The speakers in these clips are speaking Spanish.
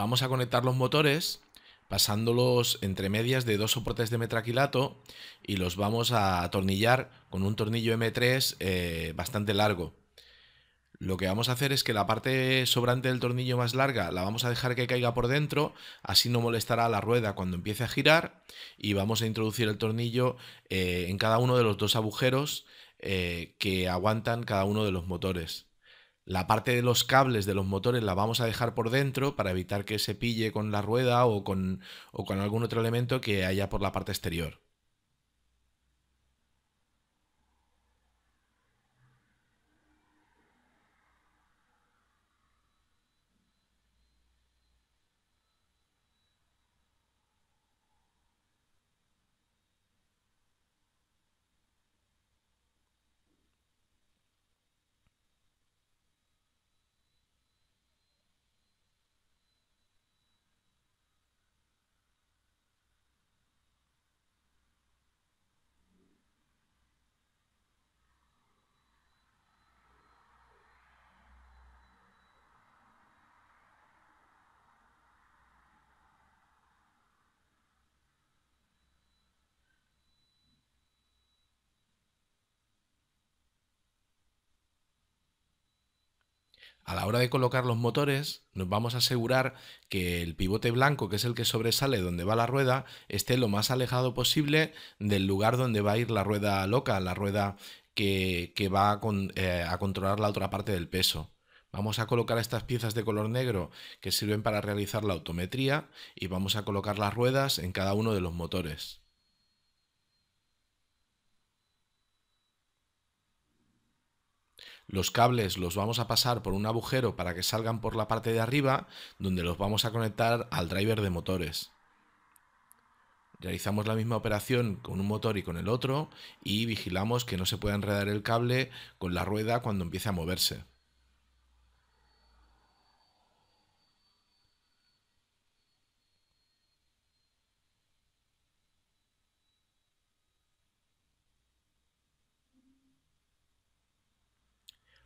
Vamos a conectar los motores pasándolos entre medias de dos soportes de metraquilato y los vamos a atornillar con un tornillo M3 eh, bastante largo. Lo que vamos a hacer es que la parte sobrante del tornillo más larga la vamos a dejar que caiga por dentro, así no molestará la rueda cuando empiece a girar y vamos a introducir el tornillo eh, en cada uno de los dos agujeros eh, que aguantan cada uno de los motores. La parte de los cables de los motores la vamos a dejar por dentro para evitar que se pille con la rueda o con, o con algún otro elemento que haya por la parte exterior. a la hora de colocar los motores, nos vamos a asegurar que el pivote blanco, que es el que sobresale donde va la rueda, esté lo más alejado posible del lugar donde va a ir la rueda loca, la rueda que, va eh, a controlar la otra parte del peso. Vamos a colocar estas piezas de color negro que sirven para realizar la autometría y vamos a colocar las ruedas en cada uno de los motores. Los cables los vamos a pasar por un agujero para que salgan por la parte de arriba, donde los vamos a conectar al driver de motores. Realizamos la misma operación con un motor y con el otro y vigilamos que no se pueda enredar el cable con la rueda cuando empiece a moverse.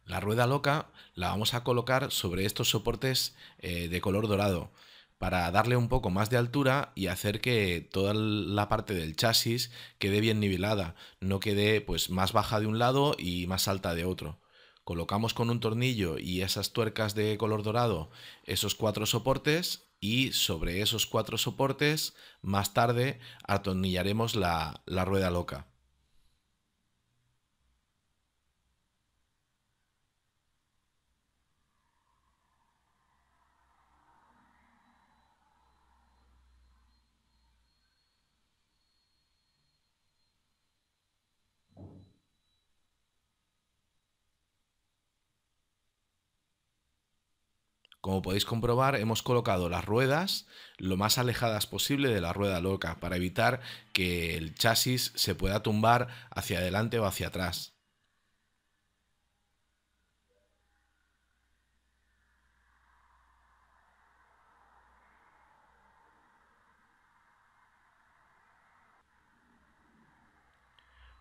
La rueda loca la vamos a colocar sobre estos soportes eh, de color dorado para darle un poco más de altura y hacer que toda la parte del chasis quede bien nivelada, no quede pues más baja de un lado y más alta de otro. Colocamos con un tornillo y esas tuercas de color dorado esos cuatro soportes y sobre esos cuatro soportes más tarde atornillaremos la rueda loca. Como podéis comprobar, hemos colocado las ruedas lo más alejadas posible de la rueda loca para evitar que el chasis se pueda tumbar hacia adelante o hacia atrás.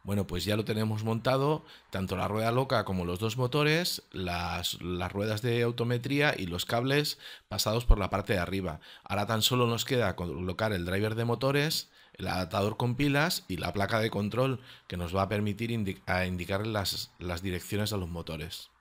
Bueno, pues ya lo tenemos montado, tanto la rueda loca como los dos motores, las, ruedas de autometría y los cables pasados por la parte de arriba. Ahora tan solo nos queda colocar el driver de motores, el adaptador con pilas y la placa de control que nos va a permitir indicar las direcciones a los motores.